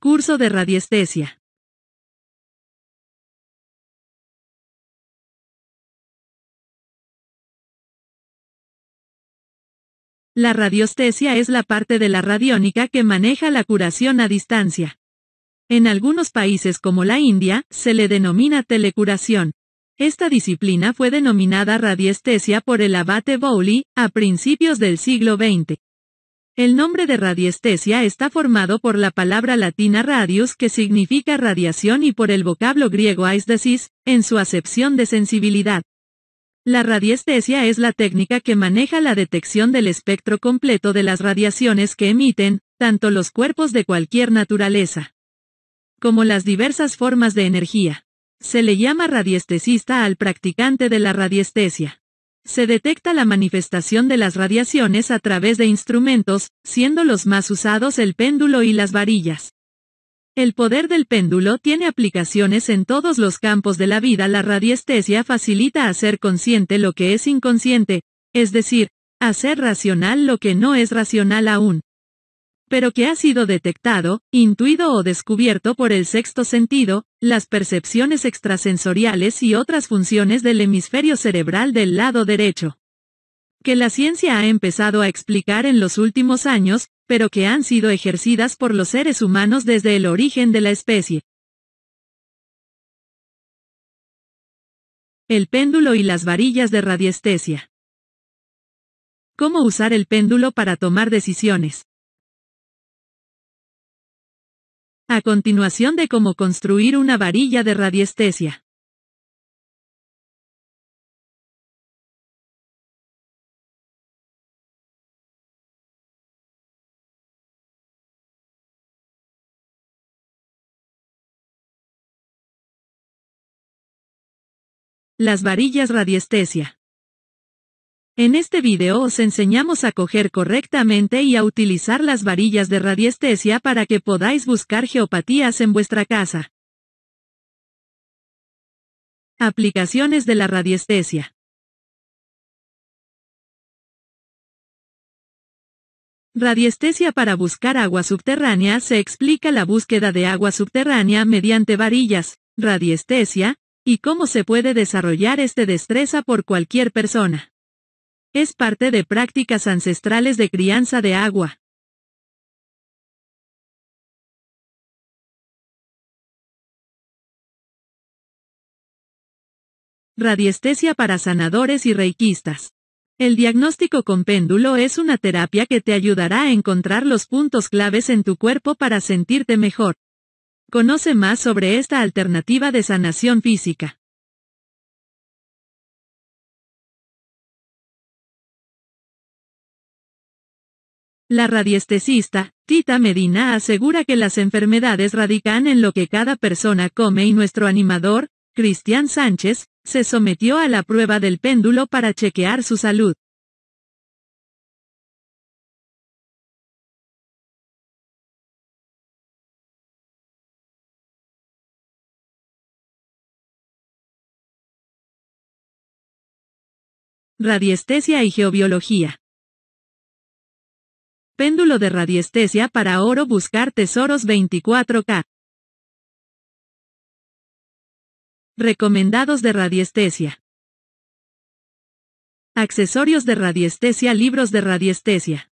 Curso de radiestesia. La radiestesia es la parte de la radiónica que maneja la curación a distancia. En algunos países como la India, se le denomina telecuración. Esta disciplina fue denominada radiestesia por el abate Bowley a principios del siglo XX. El nombre de radiestesia está formado por la palabra latina radius que significa radiación y por el vocablo griego aistesis, en su acepción de sensibilidad. La radiestesia es la técnica que maneja la detección del espectro completo de las radiaciones que emiten, tanto los cuerpos de cualquier naturaleza como las diversas formas de energía. Se le llama radiestesista al practicante de la radiestesia. Se detecta la manifestación de las radiaciones a través de instrumentos, siendo los más usados el péndulo y las varillas. El poder del péndulo tiene aplicaciones en todos los campos de la vida. La radiestesia facilita hacer consciente lo que es inconsciente, es decir, hacer racional lo que no es racional aún pero que ha sido detectado, intuido o descubierto por el sexto sentido, las percepciones extrasensoriales y otras funciones del hemisferio cerebral del lado derecho. Que la ciencia ha empezado a explicar en los últimos años, pero que han sido ejercidas por los seres humanos desde el origen de la especie. El péndulo y las varillas de radiestesia. ¿Cómo usar el péndulo para tomar decisiones? a continuación de cómo construir una varilla de radiestesia. Las varillas radiestesia. En este video os enseñamos a coger correctamente y a utilizar las varillas de radiestesia para que podáis buscar geopatías en vuestra casa. Aplicaciones de la radiestesia. Radiestesia para buscar agua subterránea se explica la búsqueda de agua subterránea mediante varillas, radiestesia, y cómo se puede desarrollar este destreza por cualquier persona. Es parte de prácticas ancestrales de crianza de agua. Radiestesia para sanadores y reikistas. El diagnóstico con péndulo es una terapia que te ayudará a encontrar los puntos claves en tu cuerpo para sentirte mejor. Conoce más sobre esta alternativa de sanación física. La radiestesista, Tita Medina asegura que las enfermedades radican en lo que cada persona come y nuestro animador, Cristian Sánchez, se sometió a la prueba del péndulo para chequear su salud. Radiestesia y Geobiología Péndulo de radiestesia para oro buscar tesoros 24K. Recomendados de radiestesia. Accesorios de radiestesia, libros de radiestesia.